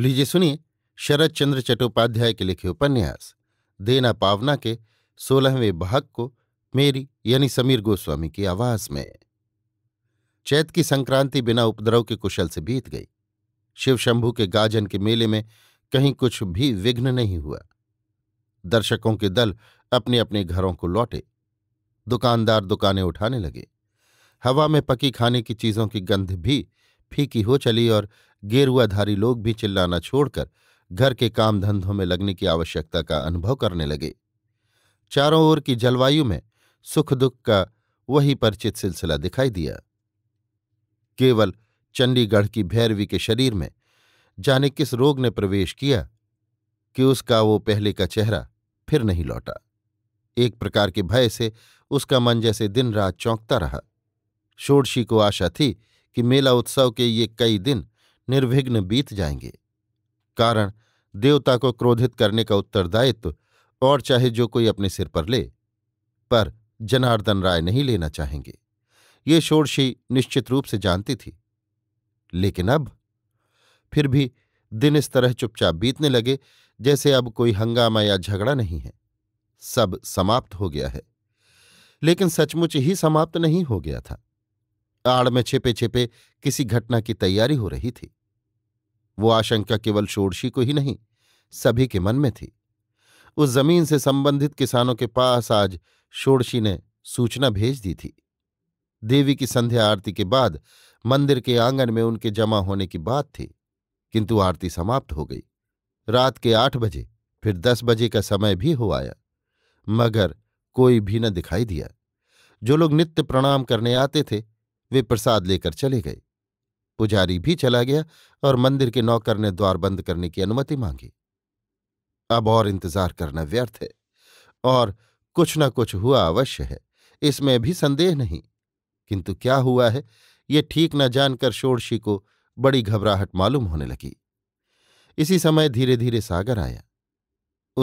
लीजिए सुनिए शरद चंद्र चट्टोपाध्याय के लिखे उपन्यास देना पावना के सोलहवें भाग को मेरी यानी समीर गोस्वामी की आवाज में चैत की संक्रांति बिना उपद्रव के कुशल से बीत गई शिव शंभु के गाजन के मेले में कहीं कुछ भी विघ्न नहीं हुआ दर्शकों के दल अपने अपने घरों को लौटे दुकानदार दुकानें उठाने लगे हवा में पकी खाने की चीजों की गंध भी फीकी हो चली और गेरुआधारी लोग भी चिल्लाना छोड़कर घर के काम धंधों में लगने की आवश्यकता का अनुभव करने लगे चारों ओर की जलवायु में सुख दुख का वही परिचित सिलसिला दिखाई दिया केवल चंडीगढ़ की भैरवी के शरीर में जाने किस रोग ने प्रवेश किया कि उसका वो पहले का चेहरा फिर नहीं लौटा एक प्रकार के भय से उसका मन जैसे दिन रात चौंकता रहा षोडशी को आशा थी कि मेला उत्सव के ये कई दिन निर्विघ्न बीत जाएंगे कारण देवता को क्रोधित करने का उत्तरदायित्व और चाहे जो कोई अपने सिर पर ले पर जनार्दन राय नहीं लेना चाहेंगे ये षोड़शी निश्चित रूप से जानती थी लेकिन अब फिर भी दिन इस तरह चुपचाप बीतने लगे जैसे अब कोई हंगामा या झगड़ा नहीं है सब समाप्त हो गया है लेकिन सचमुच ही समाप्त नहीं हो गया था आड़ में छिपे छिपे किसी घटना की तैयारी हो रही थी वो आशंका केवल षोड़शी को ही नहीं सभी के मन में थी उस जमीन से संबंधित किसानों के पास आज षोड़शी ने सूचना भेज दी थी देवी की संध्या आरती के बाद मंदिर के आंगन में उनके जमा होने की बात थी किंतु आरती समाप्त हो गई रात के आठ बजे फिर दस बजे का समय भी हो आया मगर कोई भी न दिखाई दिया जो लोग नित्य प्रणाम करने आते थे वे प्रसाद लेकर चले गए पुजारी भी चला गया और मंदिर के नौकर ने द्वार बंद करने की अनुमति मांगी अब और इंतजार करना व्यर्थ है और कुछ न कुछ हुआ अवश्य है इसमें भी संदेह नहीं किंतु क्या हुआ है ये ठीक न जानकर षोड़शी को बड़ी घबराहट मालूम होने लगी इसी समय धीरे धीरे सागर आया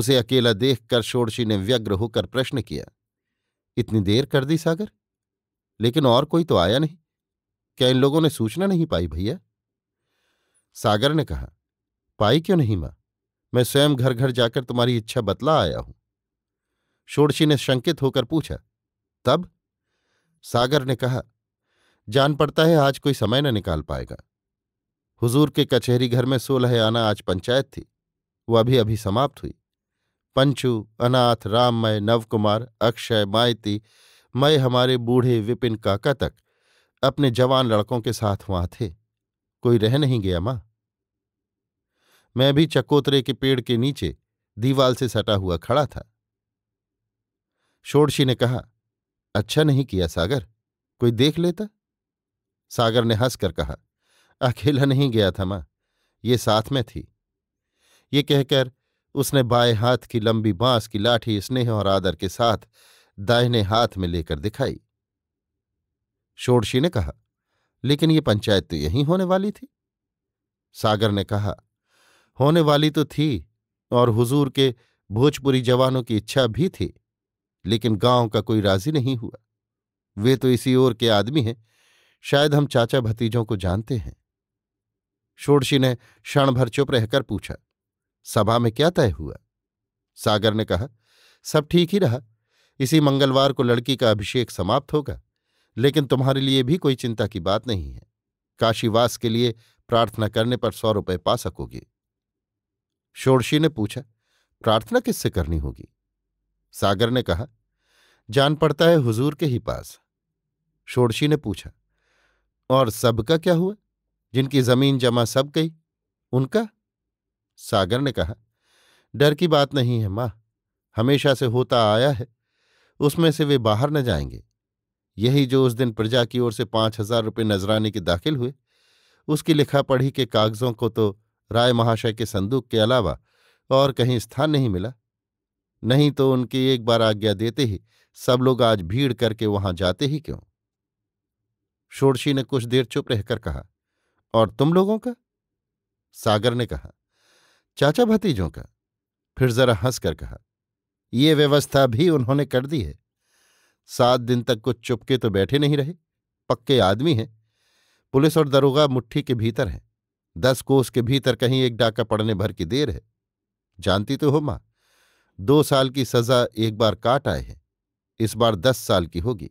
उसे अकेला देखकर षोड़शी ने व्यग्र होकर प्रश्न किया इतनी देर कर दी सागर लेकिन और कोई तो आया नहीं क्या इन लोगों ने सूचना नहीं पाई भैया सागर ने कहा पाई क्यों नहीं मां मैं स्वयं घर घर जाकर तुम्हारी इच्छा बतला आया हूं षोड़शी ने शंकित होकर पूछा तब सागर ने कहा जान पड़ता है आज कोई समय न निकाल पाएगा हुजूर के कचहरी घर में सोलह आना आज पंचायत थी वो अभी अभी समाप्त हुई पंचू अनाथ राममय नवकुमार अक्षय मायती मय हमारे बूढ़े विपिन काका तक अपने जवान लड़कों के साथ वहां थे कोई रह नहीं गया मां मैं भी चकोतरे के पेड़ के नीचे दीवाल से सटा हुआ खड़ा था षोड़शी ने कहा अच्छा नहीं किया सागर कोई देख लेता सागर ने हंसकर कहा अकेला नहीं गया था मां ये साथ में थी ये कहकर उसने बाएं हाथ की लंबी बांस की लाठी स्नेह और आदर के साथ दाहिने हाथ में लेकर दिखाई षोड़शी ने कहा लेकिन ये पंचायत तो यहीं होने वाली थी सागर ने कहा होने वाली तो थी और हुजूर के भोजपुरी जवानों की इच्छा भी थी लेकिन गांव का कोई राजी नहीं हुआ वे तो इसी ओर के आदमी हैं शायद हम चाचा भतीजों को जानते हैं षोड़शी ने क्षण भर चुप रहकर पूछा सभा में क्या तय हुआ सागर ने कहा सब ठीक ही रहा इसी मंगलवार को लड़की का अभिषेक समाप्त होगा लेकिन तुम्हारे लिए भी कोई चिंता की बात नहीं है काशीवास के लिए प्रार्थना करने पर सौ रुपये पा सकोगे षोड़शी ने पूछा प्रार्थना किससे करनी होगी सागर ने कहा जान पड़ता है हुजूर के ही पास षोड़शी ने पूछा और सबका क्या हुआ जिनकी जमीन जमा सब गई उनका सागर ने कहा डर की बात नहीं है मां हमेशा से होता आया है उसमें से वे बाहर न जाएंगे यही जो उस दिन प्रजा की ओर से पांच हजार रुपये नजराने के दाखिल हुए उसकी लिखा पढ़ी के कागजों को तो राय महाशय के संदूक के अलावा और कहीं स्थान नहीं मिला नहीं तो उनकी एक बार आज्ञा देते ही सब लोग आज भीड़ करके वहां जाते ही क्यों षोड़शी ने कुछ देर चुप रहकर कहा और तुम लोगों का सागर ने कहा चाचा भतीजों का फिर जरा हंसकर कहा यह व्यवस्था भी उन्होंने कर दी है सात दिन तक कुछ चुपके तो बैठे नहीं रहे पक्के आदमी हैं पुलिस और दरोगा मुट्ठी के भीतर हैं दस कोस के भीतर कहीं एक डाका पड़ने भर की देर है जानती तो हो मां दो साल की सजा एक बार काट आए हैं इस बार दस साल की होगी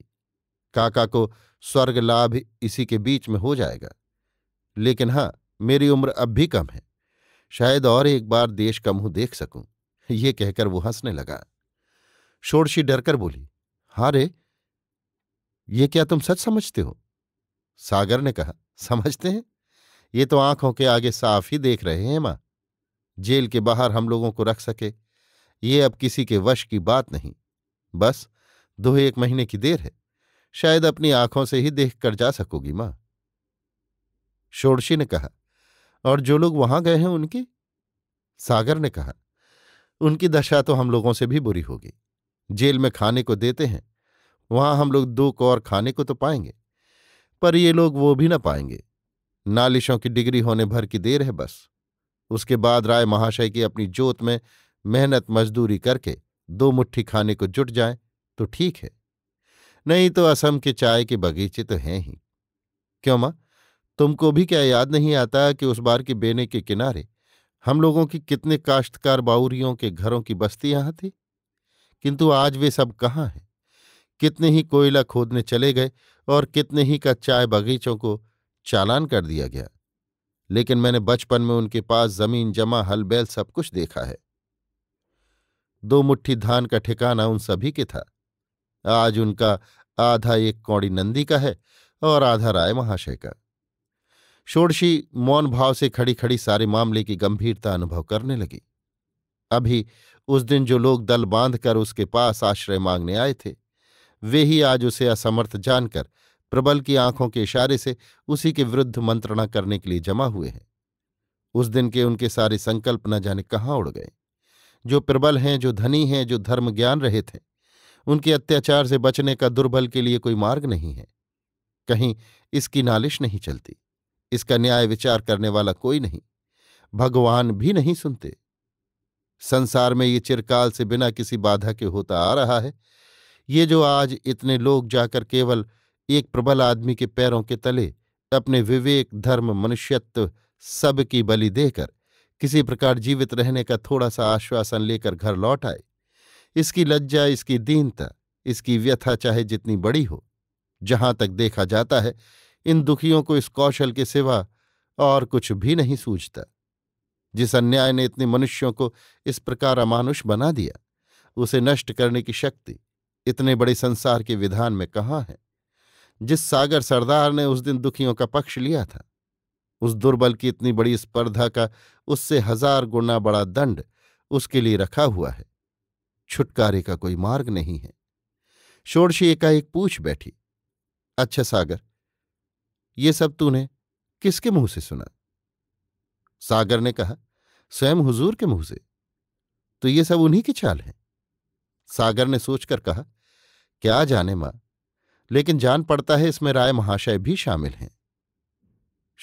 काका को स्वर्ग लाभ इसी के बीच में हो जाएगा लेकिन हां मेरी उम्र अब भी कम है शायद और एक बार देश का मुंह देख सकूं ये कहकर वो हंसने लगा षोड़शी डरकर बोली हाँ रे ये क्या तुम सच समझते हो सागर ने कहा समझते हैं ये तो आंखों के आगे साफ ही देख रहे हैं मां जेल के बाहर हम लोगों को रख सके ये अब किसी के वश की बात नहीं बस दो एक महीने की देर है शायद अपनी आंखों से ही देख कर जा सकोगी मां षोड़शी ने कहा और जो लोग वहां गए हैं उनकी सागर ने कहा उनकी दशा तो हम लोगों से भी बुरी होगी जेल में खाने को देते हैं वहां हम लोग दो कौर खाने को तो पाएंगे पर ये लोग वो भी ना पाएंगे नालिशों की डिग्री होने भर की देर है बस उसके बाद राय महाशय की अपनी जोत में मेहनत मजदूरी करके दो मुट्ठी खाने को जुट जाए तो ठीक है नहीं तो असम के चाय के बगीचे तो हैं ही क्यों मां तुमको भी क्या याद नहीं आता कि उस बार के बेने के किनारे हम लोगों की कितने काश्तकार बाउरियों के घरों की बस्ती यहां थी किंतु आज वे सब कहाँ हैं कितने ही कोयला खोदने चले गए और कितने ही का चाय बगीचों को चालान कर दिया गया लेकिन मैंने बचपन में उनके पास जमीन जमा हल बैल सब कुछ देखा है दो मुट्ठी धान का ठिकाना उन सभी के था आज उनका आधा एक कौड़ी नंदी का है और आधा राय महाशय का षोड़शी मौन भाव से खड़ी खड़ी सारे मामले की गंभीरता अनुभव करने लगी अभी उस दिन जो लोग दल बांधकर उसके पास आश्रय मांगने आए थे वे ही आज उसे असमर्थ जानकर प्रबल की आंखों के इशारे से उसी के विरुद्ध मंत्रणा करने के लिए जमा हुए हैं उस दिन के उनके सारे संकल्प न जाने कहाँ उड़ गए जो प्रबल हैं जो धनी हैं जो धर्म ज्ञान रहे थे उनके अत्याचार से बचने का दुर्बल के लिए कोई मार्ग नहीं है कहीं इसकी नालिश नहीं चलती इसका न्याय विचार करने वाला कोई नहीं भगवान भी नहीं सुनते संसार में ये चिरकाल से बिना किसी बाधा के होता आ रहा है ये जो आज इतने लोग जाकर केवल एक प्रबल आदमी के पैरों के तले अपने विवेक धर्म मनुष्यत्व सब की बलि देकर किसी प्रकार जीवित रहने का थोड़ा सा आश्वासन लेकर घर लौट आए इसकी लज्जा इसकी दीनता इसकी व्यथा चाहे जितनी बड़ी हो जहां तक देखा जाता है इन दुखियों को इस कौशल के सिवा और कुछ भी नहीं सूझता जिस अन्याय ने इतने मनुष्यों को इस प्रकार अमानुष बना दिया उसे नष्ट करने की शक्ति इतने बड़े संसार के विधान में कहाँ है जिस सागर सरदार ने उस दिन दुखियों का पक्ष लिया था उस दुर्बल की इतनी बड़ी स्पर्धा का उससे हजार गुना बड़ा दंड उसके लिए रखा हुआ है छुटकारे का कोई मार्ग नहीं है षोड़शी एकाएक पूछ बैठी अच्छा सागर ये सब तूने किसके मुंह से सुना सागर ने कहा स्वयं हुजूर के मुंह से तो ये सब उन्हीं की चाल है सागर ने सोचकर कहा क्या जाने मां लेकिन जान पड़ता है इसमें राय महाशय भी शामिल हैं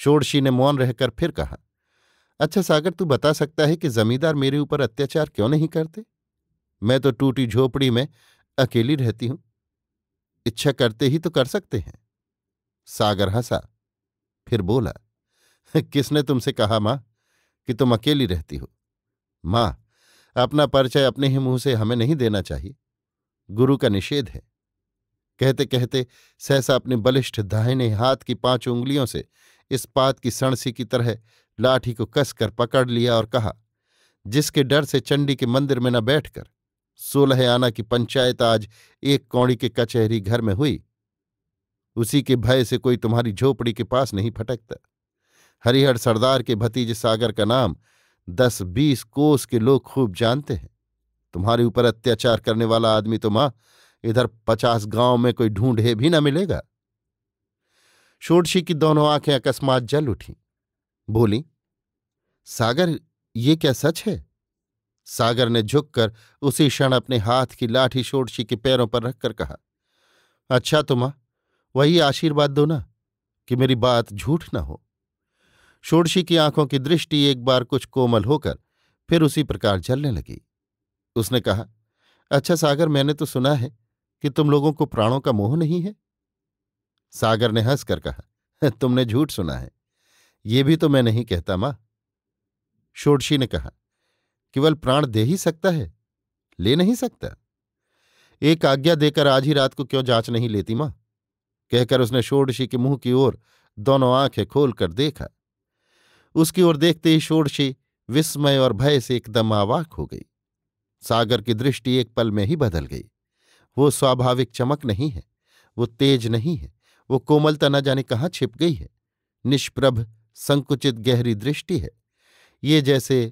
षोड़शी ने मौन रहकर फिर कहा अच्छा सागर तू बता सकता है कि जमींदार मेरे ऊपर अत्याचार क्यों नहीं करते मैं तो टूटी झोपड़ी में अकेली रहती हूं इच्छा करते ही तो कर सकते हैं सागर हंसा फिर बोला किसने तुमसे कहा मां कि तुम अकेली रहती हो मां अपना परिचय अपने ही मुंह से हमें नहीं देना चाहिए गुरु का निषेध है कहते कहते सहसा अपने बलिष्ठ दाहिने हाथ की पांच उंगलियों से इस पात की सणसी की तरह लाठी को कसकर पकड़ लिया और कहा जिसके डर से चंडी के मंदिर में न बैठकर सोलह आना की पंचायत आज एक कौड़ी के कचहरी घर में हुई उसी के भय से कोई तुम्हारी झोपड़ी के पास नहीं फटकता हरिहर सरदार के भतीजे सागर का नाम दस बीस कोस के लोग खूब जानते हैं तुम्हारे ऊपर अत्याचार करने वाला आदमी तो मां इधर पचास गांव में कोई ढूंढे भी ना मिलेगा षोडशी की दोनों आंखें अकस्मात जल उठी बोली सागर ये क्या सच है सागर ने झुककर उसी क्षण अपने हाथ की लाठी षोडशी के पैरों पर रखकर कहा अच्छा तुम्हा तो वही आशीर्वाद दो ना कि मेरी बात झूठ ना हो षोडशी की आंखों की दृष्टि एक बार कुछ कोमल होकर फिर उसी प्रकार जलने लगी उसने कहा अच्छा सागर मैंने तो सुना है कि तुम लोगों को प्राणों का मोह नहीं है सागर ने हंसकर कहा तुमने झूठ सुना है ये भी तो मैं नहीं कहता मां षोडशी ने कहा केवल प्राण दे ही सकता है ले नहीं सकता एक आज्ञा देकर आज ही रात को क्यों जांच नहीं लेती मां कहकर उसने षोडशी के मुंह की ओर दोनों आंखें खोलकर देखा उसकी ओर देखते ही षोड़शी विस्मय और भय से एकदम आवाक हो गई सागर की दृष्टि एक पल में ही बदल गई वो स्वाभाविक चमक नहीं है वो तेज नहीं है वो कोमलता न जाने कहाँ छिप गई है निष्प्रभ संकुचित गहरी दृष्टि है ये जैसे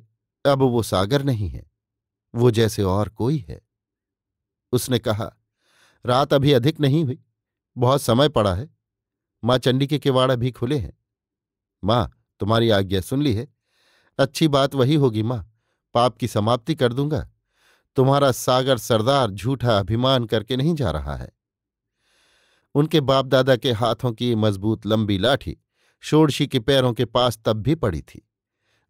अब वो सागर नहीं है वो जैसे और कोई है उसने कहा रात अभी अधिक नहीं हुई बहुत समय पड़ा है माँ चंडी के किवाड़ अभी खुले हैं माँ तुम्हारी आज्ञा सुन ली है अच्छी बात वही होगी माँ पाप की समाप्ति कर दूंगा तुम्हारा सागर सरदार झूठा अभिमान करके नहीं जा रहा है उनके बाप दादा के हाथों की मजबूत लंबी लाठी षोड़शी के पैरों के पास तब भी पड़ी थी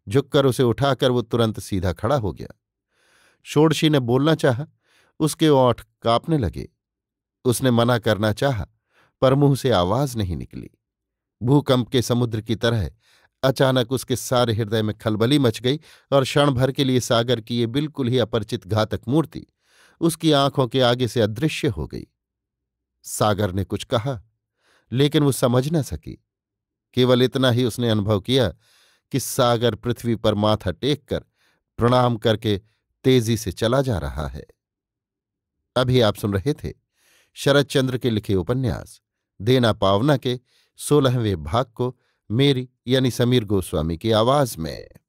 झुककर उसे उठाकर वो तुरंत सीधा खड़ा हो गया षोड़शी ने बोलना चाहा उसके ओठ कांपने लगे उसने मना करना चाहा पर मुंह से आवाज नहीं निकली भूकंप के समुद्र की तरह अचानक उसके सारे हृदय में खलबली मच गई और क्षण भर के लिए सागर की ये बिल्कुल ही अपरिचित घातक मूर्ति उसकी आंखों के आगे से अदृश्य हो गई सागर ने कुछ कहा लेकिन वो समझ न सकी केवल इतना ही उसने अनुभव किया कि सागर पृथ्वी पर माथा टेक कर प्रणाम करके तेजी से चला जा रहा है अभी आप सुन रहे थे शरद चंद्र के लिखे उपन्यास देना पावना के सोलहवें भाग को मेरी यानी समीर गोस्वामी की आवाज में